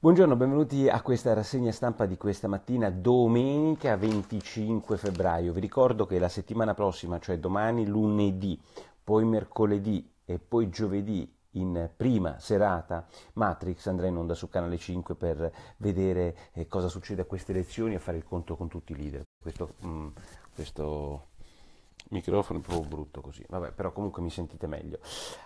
Buongiorno, benvenuti a questa rassegna stampa di questa mattina, domenica 25 febbraio. Vi ricordo che la settimana prossima, cioè domani lunedì, poi mercoledì e poi giovedì in prima serata Matrix andrà in onda su Canale 5 per vedere eh, cosa succede a queste elezioni e fare il conto con tutti i leader. Questo, mh, mm, questo microfono è proprio brutto così, vabbè, però comunque mi sentite meglio.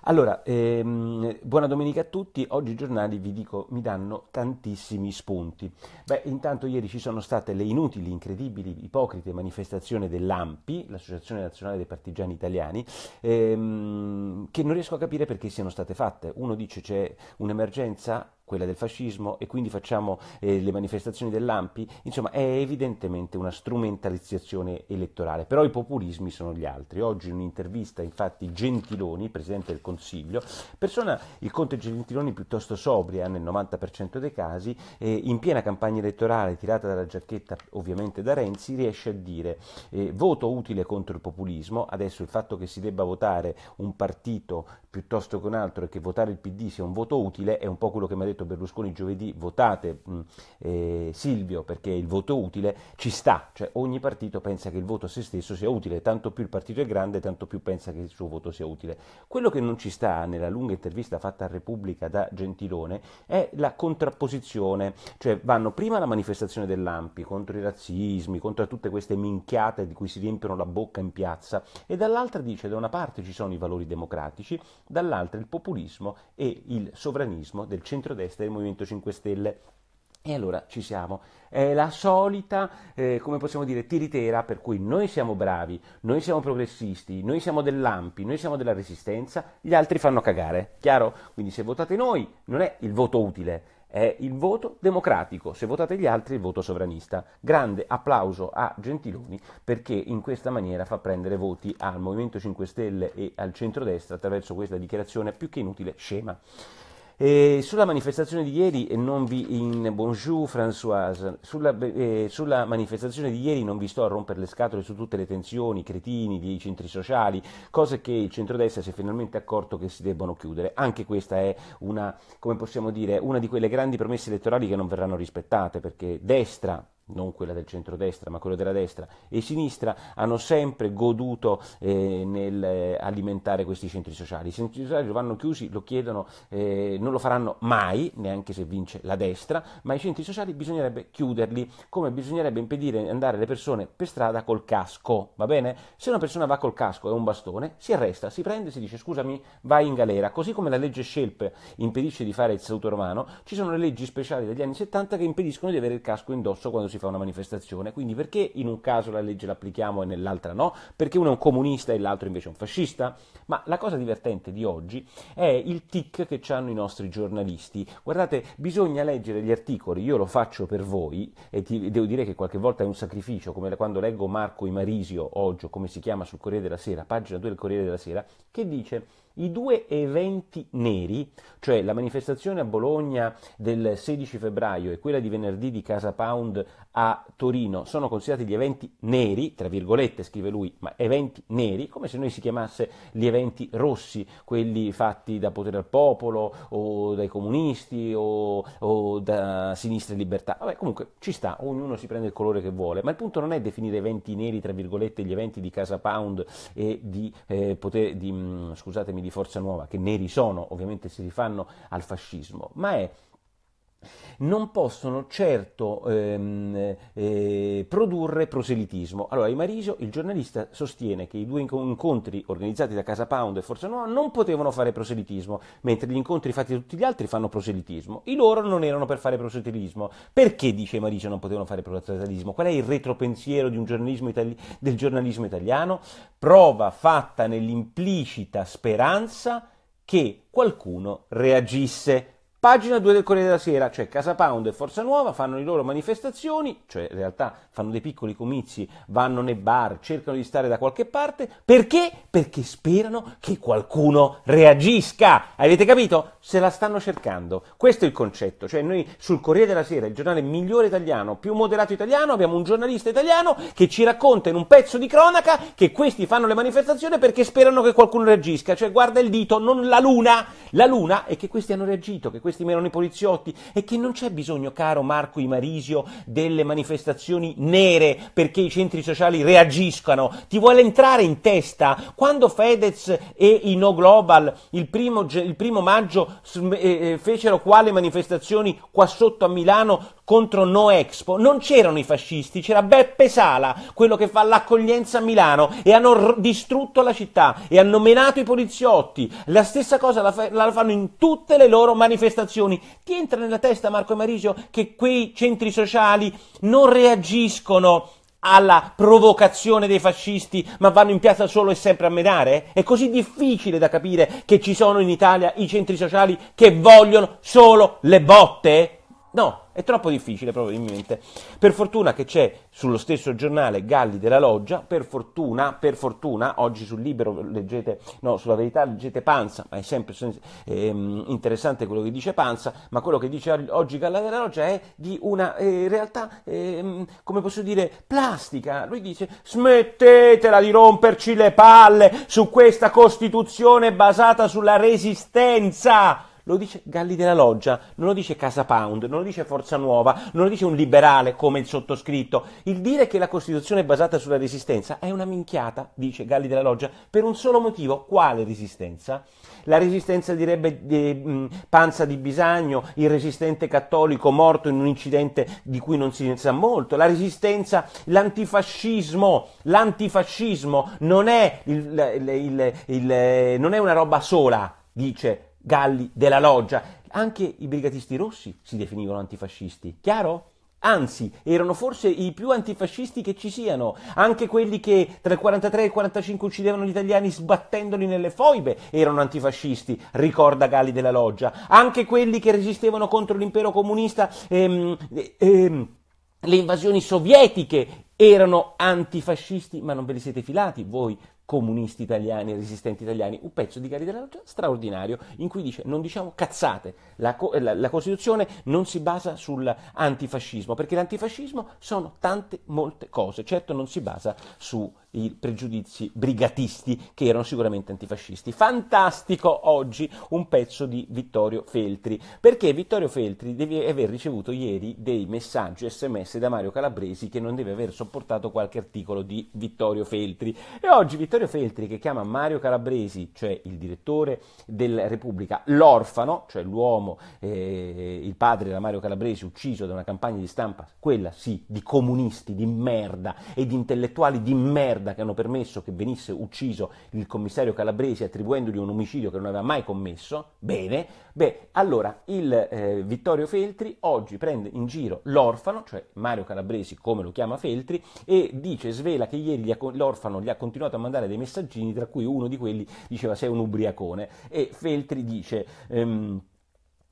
Allora, ehm, buona domenica a tutti. Oggi i giornali vi dico mi danno tantissimi spunti. Beh, intanto ieri ci sono state le inutili, incredibili, ipocrite manifestazioni dell'AMPI, l'Associazione Nazionale dei Partigiani Italiani, ehm, che non riesco a capire perché siano state fatte. Uno dice c'è un'emergenza quella del fascismo e quindi facciamo eh, le manifestazioni dell'AMPI, insomma è evidentemente una strumentalizzazione elettorale, però i populismi sono gli altri. Oggi in un'intervista infatti Gentiloni, Presidente del Consiglio, persona il Conte Gentiloni piuttosto sobria nel 90% dei casi, eh, in piena campagna elettorale tirata dalla giacchetta ovviamente da Renzi, riesce a dire eh, voto utile contro il populismo, adesso il fatto che si debba votare un partito piuttosto che un altro e che votare il PD sia un voto utile è un po' quello che mi ha detto detto Berlusconi giovedì votate mh, mm, eh, Silvio perché il voto utile ci sta, cioè ogni partito pensa che il voto a se stesso sia utile, tanto più il partito è grande, tanto più pensa che il suo voto sia utile. Quello che non ci sta nella lunga intervista fatta a Repubblica da Gentilone è la contrapposizione, cioè vanno prima la manifestazione dell'Ampi contro i razzismi, contro tutte queste minchiate di cui si riempiono la bocca in piazza e dall'altra dice da una parte ci sono i valori democratici, dall'altra il populismo e il sovranismo del centrodestra richiesta del Movimento 5 Stelle. E allora ci siamo. È la solita, eh, come possiamo dire, tiritera per cui noi siamo bravi, noi siamo progressisti, noi siamo dell'AMPI, noi siamo della resistenza, gli altri fanno cagare, chiaro? Quindi se votate noi non è il voto utile, è il voto democratico, se votate gli altri il voto sovranista. Grande applauso a Gentiloni perché in questa maniera fa prendere voti al Movimento 5 Stelle e al centrodestra attraverso questa dichiarazione più che inutile scema. E sulla manifestazione di ieri, e non vi in bonjour Françoise, sulla, eh, sulla, manifestazione di ieri non vi sto a rompere le scatole su tutte le tensioni, i cretini, dei centri sociali, cose che il centrodestra si è finalmente accorto che si debbano chiudere. Anche questa è una, come possiamo dire, una di quelle grandi promesse elettorali che non verranno rispettate, perché destra non quella del centrodestra, ma quella della destra e sinistra, hanno sempre goduto eh, nell'alimentare eh, questi centri sociali. I centri sociali vanno chiusi, lo chiedono, eh, non lo faranno mai, neanche se vince la destra, ma i centri sociali bisognerebbe chiuderli, come bisognerebbe impedire di andare le persone per strada col casco, va bene? Se una persona va col casco e un bastone, si arresta, si prende, si dice scusami, vai in galera. Così come la legge Scelp impedisce di fare il saluto romano, ci sono le leggi speciali degli anni 70 che impediscono di avere il casco indosso quando si si fa una manifestazione, quindi perché in un caso la legge l'applichiamo e nell'altra no? Perché uno è un comunista e l'altro invece è un fascista? Ma la cosa divertente di oggi è il tic che ci hanno i nostri giornalisti. Guardate, bisogna leggere gli articoli, io lo faccio per voi e ti, devo dire che qualche volta è un sacrificio, come quando leggo Marco Imarisio oggi, come si chiama sul Corriere della Sera, pagina 2 del Corriere della Sera, che dice i due eventi neri, cioè la manifestazione a Bologna del 16 febbraio e quella di venerdì di Casa Pound a Torino, sono considerati gli eventi neri, tra virgolette scrive lui, ma eventi neri, come se noi si chiamasse gli eventi rossi, quelli fatti da Potere al Popolo o dai comunisti o, o da Sinistra e Libertà. Vabbè, comunque ci sta, ognuno si prende il colore che vuole, ma il punto non è definire eventi neri, tra virgolette, gli eventi di Casa Pound e di, eh, poter, di, mm, scusatemi, di Forza Nuova, che neri sono, ovviamente si rifanno al fascismo, ma è non possono certo ehm, eh, produrre proselitismo. Allora, Imariso, il giornalista, sostiene che i due incontri organizzati da Casa Pound e Forza Nuova non potevano fare proselitismo, mentre gli incontri fatti da tutti gli altri fanno proselitismo. I loro non erano per fare proselitismo. Perché, dice Imariso, non potevano fare proselitismo? Qual è il retropensiero giornalismo itali- del giornalismo italiano? Prova fatta nell'implicita speranza che qualcuno reagisse Pagina 2 del Corriere della Sera, cioè Casa Pound e Forza Nuova fanno le loro manifestazioni, cioè in realtà fanno dei piccoli comizi, vanno nei bar, cercano di stare da qualche parte, perché? Perché sperano che qualcuno reagisca. Avete capito? Se la stanno cercando. Questo è il concetto, cioè noi sul Corriere della Sera, il giornale migliore italiano, più moderato italiano, abbiamo un giornalista italiano che ci racconta in un pezzo di cronaca che questi fanno le manifestazioni perché sperano che qualcuno reagisca, cioè guarda il dito, non la luna, la luna è che questi hanno reagito, che questi questi meloni poliziotti e che non c'è bisogno, caro Marco Imarisio, delle manifestazioni nere perché i centri sociali reagiscano. Ti vuole entrare in testa quando Fedez e i No Global il primo, il primo maggio eh, eh, fecero quale manifestazioni qua sotto a Milano contro No Expo non c'erano i fascisti, c'era Beppe Sala, quello che fa l'accoglienza a Milano e hanno distrutto la città e hanno menato i poliziotti. La stessa cosa la, fa- la fanno in tutte le loro manifestazioni. Ti entra nella testa, Marco Marisio, che quei centri sociali non reagiscono alla provocazione dei fascisti, ma vanno in piazza solo e sempre a menare? È così difficile da capire che ci sono in Italia i centri sociali che vogliono solo le botte? No, è troppo difficile probabilmente. Per fortuna che c'è sullo stesso giornale Galli della Loggia, per fortuna, per fortuna, oggi sul Libero leggete, no, sulla Verità leggete Panza, ma è sempre ehm, interessante quello che dice Panza, ma quello che dice oggi Galli della Loggia è di una eh, realtà, ehm, come posso dire, plastica. Lui dice smettetela di romperci le palle su questa Costituzione basata sulla resistenza lo dice Galli della Loggia, non lo dice Casa Pound, non lo dice Forza Nuova, non lo dice un liberale come il sottoscritto. Il dire che la Costituzione è basata sulla resistenza è una minchiata, dice Galli della Loggia, per un solo motivo. Quale resistenza? La resistenza direbbe di, mh, mm, Panza di Bisagno, il resistente cattolico morto in un incidente di cui non si sa molto. La resistenza, l'antifascismo, l'antifascismo non è, il, il, il, non è una roba sola, dice galli della loggia. Anche i brigatisti rossi si definivano antifascisti, chiaro? Anzi, erano forse i più antifascisti che ci siano, anche quelli che tra il 43 e il 45 uccidevano gli italiani sbattendoli nelle foibe erano antifascisti, ricorda Galli della Loggia, anche quelli che resistevano contro l'impero comunista, ehm, ehm, le invasioni sovietiche erano antifascisti, ma non ve li siete filati voi comunisti italiani, resistenti italiani, un pezzo di Gary della Loggia straordinario in cui dice non diciamo cazzate, la, eh, la, la Costituzione non si basa sull'antifascismo, perché l'antifascismo sono tante, molte cose, certo non si basa sui pregiudizi brigatisti che erano sicuramente antifascisti. Fantastico oggi un pezzo di Vittorio Feltri, perché Vittorio Feltri deve aver ricevuto ieri dei messaggi sms da Mario Calabresi che non deve aver sopportato qualche articolo di Vittorio Feltri e oggi Vittorio Vittorio Feltri che chiama Mario Calabresi, cioè il direttore del Repubblica, l'orfano, cioè l'uomo, eh, il padre della Mario Calabresi ucciso da una campagna di stampa, quella sì, di comunisti di merda e di intellettuali di merda che hanno permesso che venisse ucciso il commissario Calabresi attribuendogli un omicidio che non aveva mai commesso, bene, beh, allora il eh, Vittorio Feltri oggi prende in giro l'orfano, cioè Mario Calabresi come lo chiama Feltri, e dice, svela che ieri gli ha, l'orfano gli ha continuato a mandare mandare dei messaggini, tra cui uno di quelli diceva sei un ubriacone e Feltri dice... Ehm,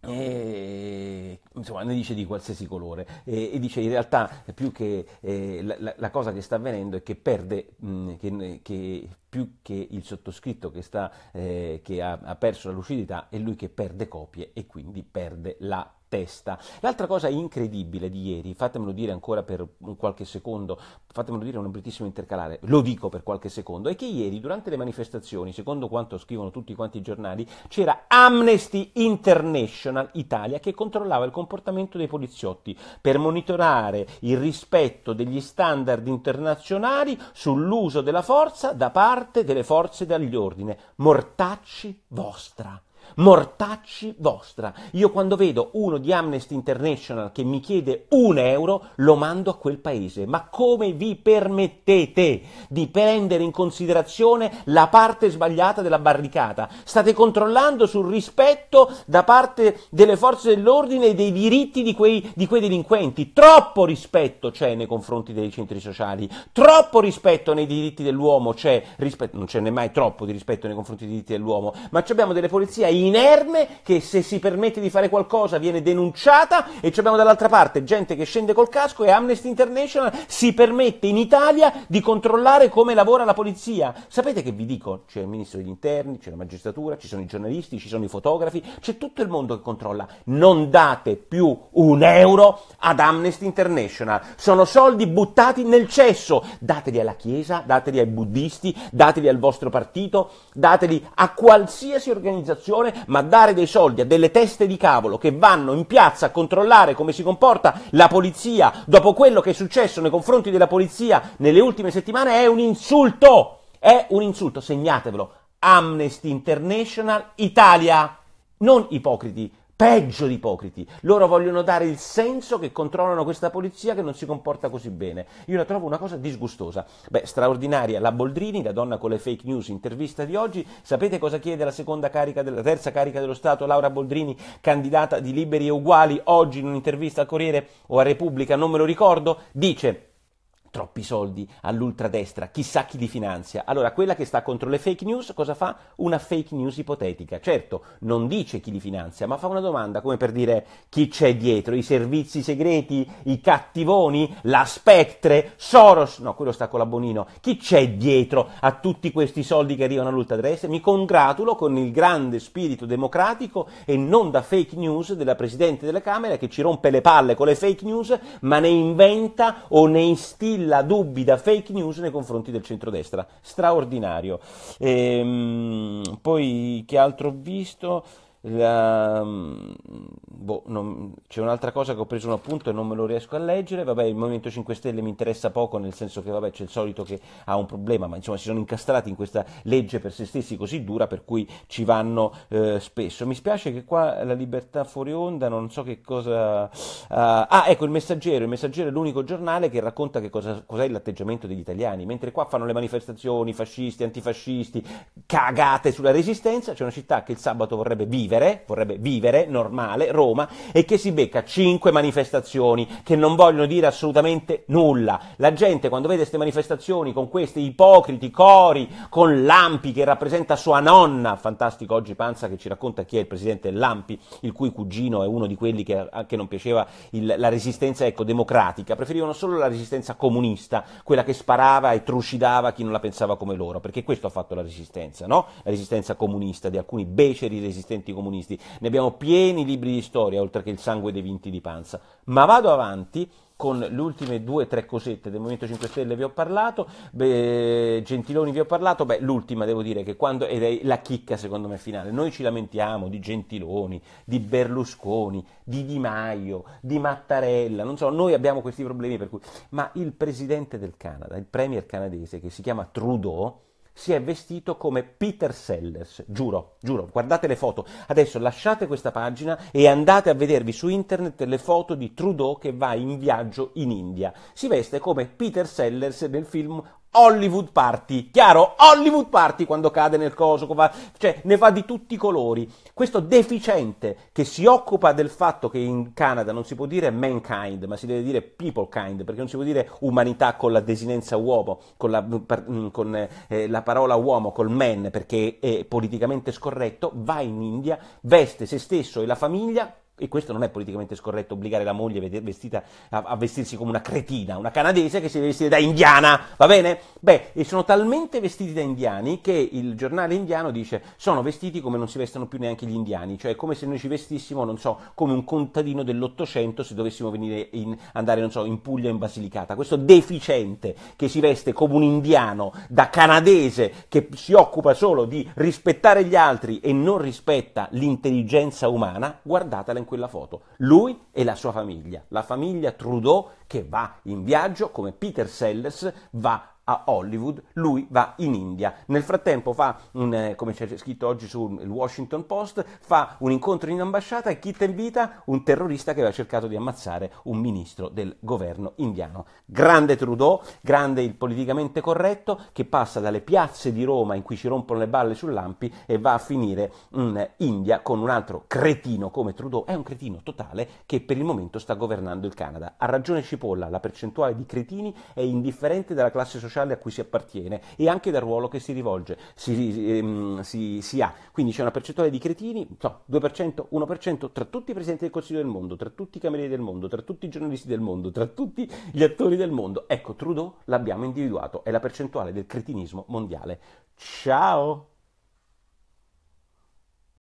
e, insomma ne dice di qualsiasi colore e, e dice in realtà più che eh, la, la, cosa che sta avvenendo è che perde mh, mm, che, che più che il sottoscritto che, sta, eh, che ha, ha perso la lucidità è lui che perde copie e quindi perde la testa. L'altra cosa incredibile di ieri, fatemelo dire ancora per qualche secondo, fatemelo dire un brevettissimo intercalare, lo dico per qualche secondo, è che ieri durante le manifestazioni, secondo quanto scrivono tutti quanti i giornali, c'era Amnesty International Italia che controllava il comportamento dei poliziotti per monitorare il rispetto degli standard internazionali sull'uso della forza da parte delle forze dagli dell'ordine. Mortacci vostra! mortacci vostra. Io quando vedo uno di Amnesty International che mi chiede un euro, lo mando a quel paese. Ma come vi permettete di prendere in considerazione la parte sbagliata della barricata? State controllando sul rispetto da parte delle forze dell'ordine e dei diritti di quei, di quei delinquenti. Troppo rispetto c'è nei confronti dei centri sociali, troppo rispetto nei diritti dell'uomo c'è, rispetto, non ce n'è troppo di rispetto nei confronti dei diritti dell'uomo, ma abbiamo delle polizie inerme che se si permette di fare qualcosa viene denunciata e abbiamo dall'altra parte gente che scende col casco e Amnesty International si permette in Italia di controllare come lavora la polizia. Sapete che vi dico? C'è il ministro degli interni, c'è la magistratura, ci sono i giornalisti, ci sono i fotografi, c'è tutto il mondo che controlla. Non date più un euro ad Amnesty International. Sono soldi buttati nel cesso. Dateli alla Chiesa, dateli ai buddisti, dateli al vostro partito, dateli a qualsiasi organizzazione persone, ma dare dei soldi a delle teste di cavolo che vanno in piazza a controllare come si comporta la polizia dopo quello che è successo nei confronti della polizia nelle ultime settimane è un insulto! È un insulto, segnatevelo. Amnesty International Italia. Non ipocriti, peggio di ipocriti. Loro vogliono dare il senso che controllano questa polizia che non si comporta così bene. Io la trovo una cosa disgustosa. Beh, straordinaria la Boldrini, la donna con le fake news, intervista di oggi. Sapete cosa chiede la, della, terza carica dello Stato, Laura Boldrini, candidata di Liberi e Uguali, oggi in un'intervista al Corriere o a Repubblica, non me lo ricordo, dice troppi soldi all'ultradestra, chissà chi li finanzia. Allora, quella che sta contro le fake news cosa fa? Una fake news ipotetica. Certo, non dice chi li finanzia, ma fa una domanda come per dire chi c'è dietro, i servizi segreti, i cattivoni, la Spectre, Soros, no, quello sta con la Bonino. Chi c'è dietro a tutti questi soldi che arrivano all'ultradestra? Mi congratulo con il grande spirito democratico e non da fake news della Presidente della Camera che ci rompe le palle con le fake news, ma ne inventa o ne instilla Brilla dubbi da fake news nei confronti del centrodestra, straordinario. Ehm, poi che altro ho visto? La, mm, boh, non, c'è un'altra cosa che ho preso un appunto e non me lo riesco a leggere. Vabbè, il Movimento 5 Stelle mi interessa poco, nel senso che vabbè, c'è il solito che ha un problema, ma insomma si sono incastrati in questa legge per se stessi così dura, per cui ci vanno eh, spesso. Mi spiace che qua la libertà fuori onda, non so che cosa. Uh, ah, ecco il Messaggero. Il Messaggero è l'unico giornale che racconta che cosa, cos'è l'atteggiamento degli italiani. Mentre qua fanno le manifestazioni fascisti, antifascisti, cagate sulla resistenza, c'è una città che il sabato vorrebbe vivere vivere, vorrebbe vivere, normale, Roma, e che si becca cinque manifestazioni che non vogliono dire assolutamente nulla. La gente quando vede queste manifestazioni con questi ipocriti cori, con Lampi che rappresenta sua nonna, fantastico oggi Panza che ci racconta chi è il presidente Lampi, il cui cugino è uno di quelli che, che non piaceva il, la resistenza ecco, democratica, preferivano solo la resistenza comunista, quella che sparava e trucidava chi non la pensava come loro, perché questo ha fatto la resistenza, no? la resistenza comunista di alcuni beceri resistenti comunisti comunisti. Ne abbiamo pieni libri di storia, oltre che il sangue dei vinti di panza. Ma vado avanti con le ultime due o tre cosette del Movimento 5 Stelle vi ho parlato, beh, Gentiloni vi ho parlato, beh, l'ultima devo dire che quando, ed è la chicca secondo me finale, noi ci lamentiamo di Gentiloni, di Berlusconi, di Di Maio, di Mattarella, non so, noi abbiamo questi problemi per cui, ma il presidente del Canada, il premier canadese che si chiama Trudeau, si è vestito come Peter Sellers, giuro, giuro, guardate le foto. Adesso lasciate questa pagina e andate a vedervi su internet le foto di Trudeau che va in viaggio in India. Si veste come Peter Sellers nel film Hollywood Party, chiaro? Hollywood Party quando cade nel coso, cioè ne fa di tutti i colori. Questo deficiente che si occupa del fatto che in Canada non si può dire mankind, ma si deve dire people kind, perché non si può dire umanità con la desinenza uomo, con la, mm, con, eh, eh, la parola uomo, col man, perché è politicamente scorretto, va in India, veste se stesso e la famiglia e questo non è politicamente scorretto, obbligare la moglie vestita, a, a, vestirsi come una cretina, una canadese che si deve vestire da indiana, va bene? Beh, e sono talmente vestiti da indiani che il giornale indiano dice sono vestiti come non si vestono più neanche gli indiani, cioè come se noi ci vestissimo, non so, come un contadino dell'Ottocento se dovessimo in, andare, non so, in Puglia o in Basilicata. Questo deficiente che si veste come un indiano da canadese che si occupa solo di rispettare gli altri e non rispetta l'intelligenza umana, guardatela in quella foto, lui e la sua famiglia, la famiglia Trudeau che va in viaggio come Peter Sellers va a Hollywood, lui va in India. Nel frattempo fa, un, eh, come c'è scritto oggi sul Washington Post, fa un incontro in ambasciata e chi in vita Un terrorista che aveva cercato di ammazzare un ministro del governo indiano. Grande Trudeau, grande il politicamente corretto, che passa dalle piazze di Roma in cui ci rompono le balle sull'ampi e va a finire in India con un altro cretino come Trudeau. È un cretino totale che per il momento sta governando il Canada. Ha ragione Cipolla, la percentuale di cretini è indifferente dalla classe sociale sociale a cui si appartiene e anche dal ruolo che si rivolge, si, ehm, si, si ha. Quindi c'è una percentuale di cretini, no, 2%, 1%, tra tutti i presidenti del Consiglio del mondo, tra tutti i camerieri del mondo, tra tutti i giornalisti del mondo, tra tutti gli attori del mondo. Ecco, Trudeau l'abbiamo individuato, è la percentuale del cretinismo mondiale. Ciao!